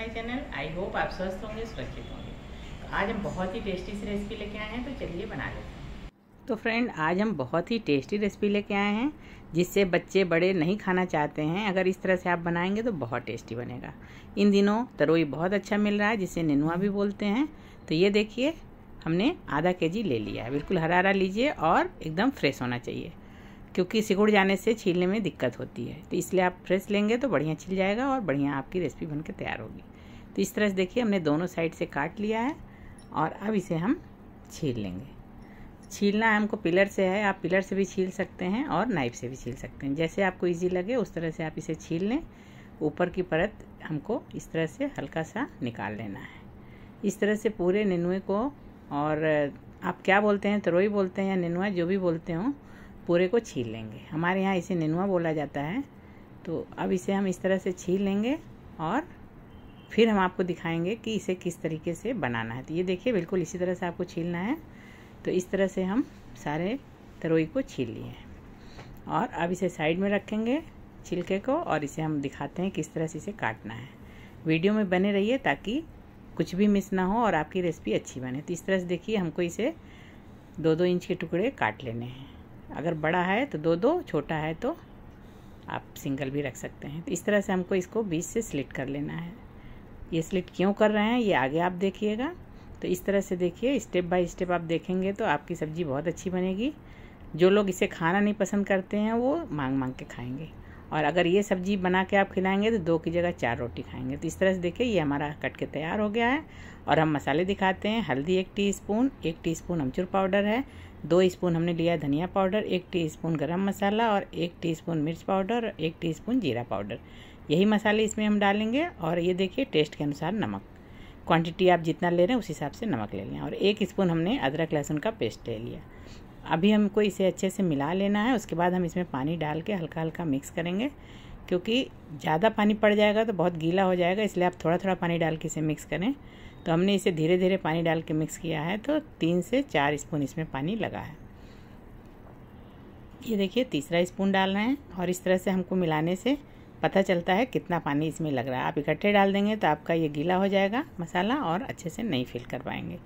my channel I hope आप स्वस्थ होंगे सुरक्षित होंगे तो आज हम बहुत ही टेस्टी सी रेसिपी लेके आए हैं तो चलिए बना लेते हैं तो फ्रेंड आज हम बहुत ही टेस्टी रेसिपी लेके आए हैं जिससे बच्चे बड़े नहीं खाना चाहते हैं अगर इस तरह से आप बनाएंगे तो बहुत टेस्टी बनेगा इन दिनों तरोई बहुत अच्छा मिल रहा है जिसे नेनुआ भी बोलते हैं तो ये देखिए हमने आधा के जी ले लिया है बिल्कुल हरा हरा लीजिए और एकदम फ्रेश होना चाहिए क्योंकि सिकुड़ जाने से छीलने में दिक्कत होती है तो इसलिए आप फ्रेश लेंगे तो बढ़िया छिल जाएगा और बढ़िया आपकी रेसिपी बनकर तैयार होगी तो इस तरह से देखिए हमने दोनों साइड से काट लिया है और अब इसे हम छील लेंगे छीलना हमको पिलर से है आप पिलर से भी छील सकते हैं और नाइफ से भी छील सकते हैं जैसे आपको इजी लगे उस तरह से आप इसे छील लें ऊपर की परत हमको इस तरह से हल्का सा निकाल लेना है इस तरह से पूरे नेनुए को और आप क्या बोलते हैं तरोई बोलते हैं या नेनुआ जो भी बोलते हो पूरे को छील लेंगे हमारे यहाँ इसे नेनुआ बोला जाता है तो अब इसे हम इस तरह से छील लेंगे और फिर हम आपको दिखाएंगे कि इसे किस तरीके से बनाना है तो ये देखिए बिल्कुल इसी तरह से आपको छीलना है तो इस तरह से हम सारे तरोई को छील लिए हैं और अब इसे साइड में रखेंगे छिलके को और इसे हम दिखाते हैं किस तरह से इसे काटना है वीडियो में बने रहिए ताकि कुछ भी मिस ना हो और आपकी रेसिपी अच्छी बने तो इस तरह से देखिए हमको इसे दो दो इंच के टुकड़े काट लेने हैं अगर बड़ा है तो दो दो छोटा है तो आप सिंगल भी रख सकते हैं तो इस तरह से हमको इसको बीच से स्लिट कर लेना है ये स्लिट क्यों कर रहे हैं ये आगे आप देखिएगा तो इस तरह से देखिए स्टेप बाय स्टेप आप देखेंगे तो आपकी सब्ज़ी बहुत अच्छी बनेगी जो लोग इसे खाना नहीं पसंद करते हैं वो मांग मांग के खाएंगे और अगर ये सब्ज़ी बना के आप खिलाएंगे तो दो की जगह चार रोटी खाएंगे तो इस तरह से देखिए ये हमारा कट के तैयार हो गया है और हम मसाले दिखाते हैं हल्दी एक टीस्पून एक टी स्पून अमचूर पाउडर है दो स्पून हमने लिया धनिया पाउडर एक स्पून गर्म मसाला और एक स्पून मिर्च पाउडर और एक स्पून जीरा पाउडर यही मसाले इसमें हम डालेंगे और ये देखिए टेस्ट के अनुसार नमक क्वांटिटी आप जितना ले रहे हैं उस हिसाब से नमक ले लें और एक स्पून हमने अदरक लहसुन का पेस्ट ले लिया अभी हमको इसे अच्छे से मिला लेना है उसके बाद हम इसमें पानी डाल के हल्का हल्का मिक्स करेंगे क्योंकि ज़्यादा पानी पड़ जाएगा तो बहुत गीला हो जाएगा इसलिए आप थोड़ा थोड़ा पानी डाल के इसे मिक्स करें तो हमने इसे धीरे धीरे पानी डाल के मिक्स किया है तो तीन से चार स्पून इसमें पानी लगा है ये देखिए तीसरा स्पून डाल रहे हैं और इस तरह से हमको मिलाने से पता चलता है कितना पानी इसमें लग रहा है आप इकट्ठे डाल देंगे तो आपका ये गीला हो जाएगा मसाला और अच्छे से नहीं फिल कर पाएंगे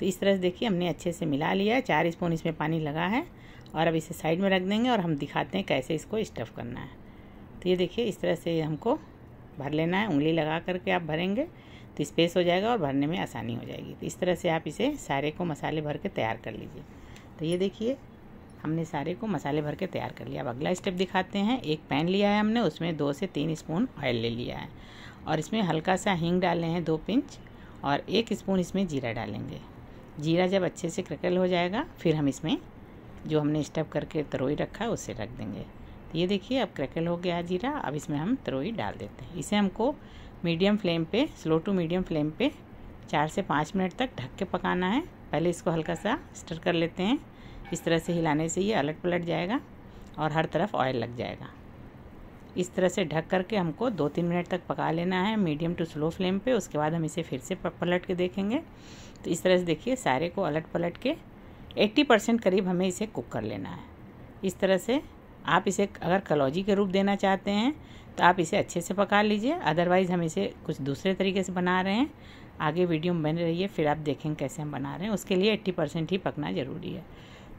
तो इस तरह से देखिए हमने अच्छे से मिला लिया है चार स्पून इसमें पानी लगा है और अब इसे साइड में रख देंगे और हम दिखाते हैं कैसे इसको स्टफ़ करना है तो ये देखिए इस तरह से हमको भर लेना है उंगली लगा करके आप भरेंगे तो स्पेस हो जाएगा और भरने में आसानी हो जाएगी तो इस तरह से आप इसे सारे को मसाले भर के तैयार कर लीजिए तो ये देखिए हमने सारे को मसाले भर के तैयार कर लिया अब अगला स्टेप दिखाते हैं एक पैन लिया है हमने उसमें दो से तीन स्पून ऑयल ले लिया है और इसमें हल्का सा हींग डाले हैं दो पिंच और एक स्पून इसमें जीरा डालेंगे जीरा जब अच्छे से क्रकल हो जाएगा फिर हम इसमें जो हमने स्टफ करके तरोई रखा है उसे रख देंगे तो ये देखिए अब क्रकल हो गया जीरा अब इसमें हम तरोई डाल देते हैं इसे हमको मीडियम फ्लेम पे स्लो टू मीडियम फ्लेम पे चार से पाँच मिनट तक ढक के पकाना है पहले इसको हल्का सा स्टर कर लेते हैं इस तरह से हिलाने से ये अलट पलट जाएगा और हर तरफ ऑयल लग जाएगा इस तरह से ढक करके हमको दो तीन मिनट तक पका लेना है मीडियम टू स्लो फ्लेम पे उसके बाद हम इसे फिर से पलट के देखेंगे तो इस तरह से देखिए सारे को अलट पलट के 80 परसेंट करीब हमें इसे कुक कर लेना है इस तरह से आप इसे अगर कलौजी के रूप देना चाहते हैं तो आप इसे अच्छे से पका लीजिए अदरवाइज़ हम इसे कुछ दूसरे तरीके से बना रहे हैं आगे वीडियो में बने रहिए फिर आप देखेंगे कैसे हम बना रहे हैं उसके लिए एट्टी परसेंट ही पकना ज़रूरी है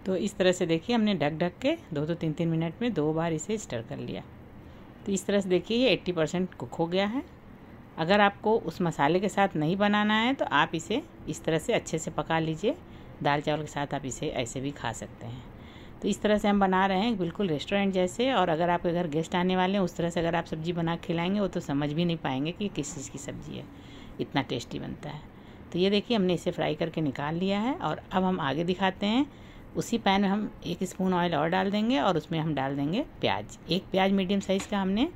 तो इस तरह से देखिए हमने ढक ढक के दो दो तीन तीन मिनट में दो बार इसे स्टर कर लिया तो इस तरह से देखिए ये एट्टी परसेंट कुक हो गया है अगर आपको उस मसाले के साथ नहीं बनाना है तो आप इसे इस तरह से अच्छे से पका लीजिए दाल चावल के साथ आप इसे ऐसे भी खा सकते हैं तो इस तरह से हम बना रहे हैं बिल्कुल रेस्टोरेंट जैसे और अगर आपके घर गेस्ट आने वाले हैं उस तरह से अगर आप सब्ज़ी बना खिलाएंगे वो तो समझ भी नहीं पाएंगे कि किस चीज़ की सब्ज़ी है इतना टेस्टी बनता है तो ये देखिए हमने इसे फ्राई करके निकाल लिया है और अब हम आगे दिखाते हैं उसी पैन में हम एक स्पून ऑयल और डाल देंगे और उसमें हम डाल देंगे प्याज एक प्याज मीडियम साइज़ का हमने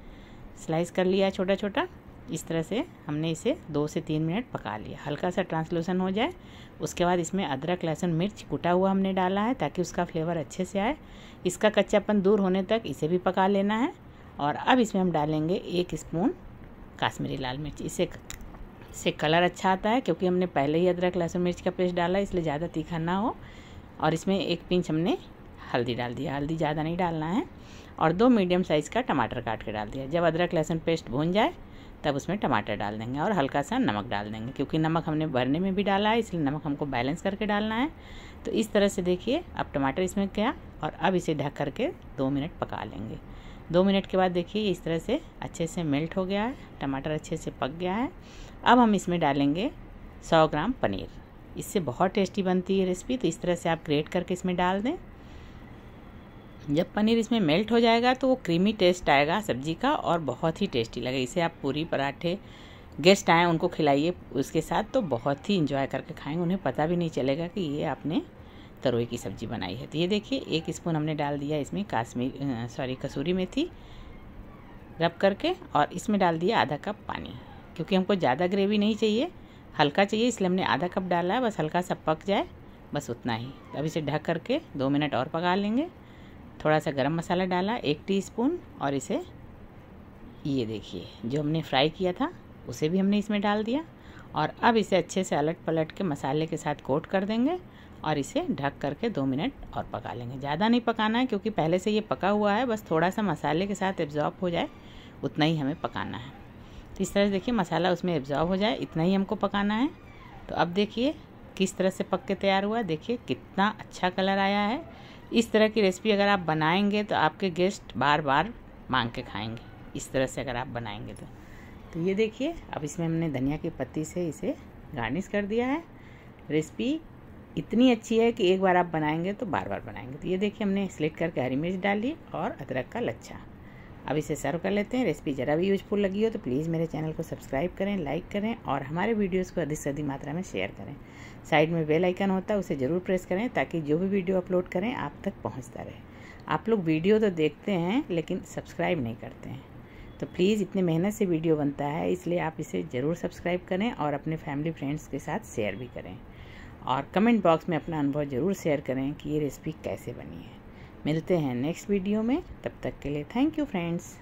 स्लाइस कर लिया छोटा छोटा इस तरह से हमने इसे दो से तीन मिनट पका लिया हल्का सा ट्रांसलूसन हो जाए उसके बाद इसमें अदरक लहसुन मिर्च कुटा हुआ हमने डाला है ताकि उसका फ्लेवर अच्छे से आए इसका कच्चापन दूर होने तक इसे भी पका लेना है और अब इसमें हम डालेंगे एक स्पून काश्मीरी लाल मिर्च इसे इससे कलर अच्छा आता है क्योंकि हमने पहले ही अदरक लहसुन मिर्च का पेस्ट डाला इसलिए ज़्यादा तीखा ना हो और इसमें एक पिंच हमने हल्दी डाल दिया हल्दी ज़्यादा नहीं डालना है और दो मीडियम साइज़ का टमाटर काट के डाल दिया जब अदरक लहसुन पेस्ट भून जाए तब उसमें टमाटर डाल देंगे और हल्का सा नमक डाल देंगे क्योंकि नमक हमने भरने में भी डाला है इसलिए नमक हमको बैलेंस करके डालना है तो इस तरह से देखिए अब टमाटर इसमें क्या और अब इसे ढक करके दो मिनट पका लेंगे दो मिनट के बाद देखिए इस तरह से अच्छे से मेल्ट हो गया है टमाटर अच्छे से पक गया है अब हम इसमें डालेंगे सौ ग्राम पनीर इससे बहुत टेस्टी बनती है रेसिपी तो इस तरह से आप ग्रेट करके इसमें डाल दें जब पनीर इसमें मेल्ट हो जाएगा तो वो क्रीमी टेस्ट आएगा सब्जी का और बहुत ही टेस्टी लगेगा इसे आप पूरी पराठे गेस्ट आएँ उनको खिलाइए उसके साथ तो बहुत ही इंजॉय करके खाएँगे उन्हें पता भी नहीं चलेगा कि ये आपने तरोई की सब्ज़ी बनाई है तो ये देखिए एक स्पून हमने डाल दिया इसमें काश्मीर सॉरी कसूरी मेथी रब करके और इसमें डाल दिया आधा कप पानी क्योंकि हमको ज़्यादा ग्रेवी नहीं चाहिए हल्का चाहिए इसलिए हमने आधा कप डाला है बस हल्का सा पक जाए बस उतना ही तो अब इसे ढक करके दो मिनट और पका लेंगे थोड़ा सा गरम मसाला डाला एक टीस्पून और इसे ये देखिए जो हमने फ्राई किया था उसे भी हमने इसमें डाल दिया और अब इसे अच्छे से अलट पलट के मसाले के साथ कोट कर देंगे और इसे ढक करके दो मिनट और पका लेंगे ज़्यादा नहीं पकाना है क्योंकि पहले से ये पका हुआ है बस थोड़ा सा मसाले के साथ एब्जॉर्ब हो जाए उतना ही हमें पकाना है इस तरह से देखिए मसाला उसमें एब्जॉर्व हो जाए इतना ही हमको पकाना है तो अब देखिए किस तरह से पक के तैयार हुआ देखिए कितना अच्छा कलर आया है इस तरह की रेसिपी अगर आप बनाएंगे तो आपके गेस्ट बार बार मांग के खाएंगे इस तरह से अगर आप बनाएंगे तो तो ये देखिए अब इसमें हमने धनिया की पत्ती से इसे गार्निश कर दिया है रेसिपी इतनी अच्छी है कि एक बार आप बनाएंगे तो बार बार बनाएंगे तो ये देखिए हमने स्लेट करके हरी मिर्च डाली और अदरक का लच्छा अब इसे सर्व कर लेते हैं रेसिपी ज़रा भी यूजफुल लगी हो तो प्लीज़ मेरे चैनल को सब्सक्राइब करें लाइक करें और हमारे वीडियोज़ को अधिक से अधिक मात्रा में शेयर करें साइड में बेल आइकन होता है उसे ज़रूर प्रेस करें ताकि जो भी वीडियो अपलोड करें आप तक पहुँचता रहे आप लोग वीडियो तो देखते हैं लेकिन सब्सक्राइब नहीं करते हैं तो प्लीज़ इतनी मेहनत से वीडियो बनता है इसलिए आप इसे ज़रूर सब्सक्राइब करें और अपने फैमिली फ्रेंड्स के साथ शेयर भी करें और कमेंट बॉक्स में अपना अनुभव ज़रूर शेयर करें कि ये रेसिपी कैसे बनी है मिलते हैं नेक्स्ट वीडियो में तब तक के लिए थैंक यू फ्रेंड्स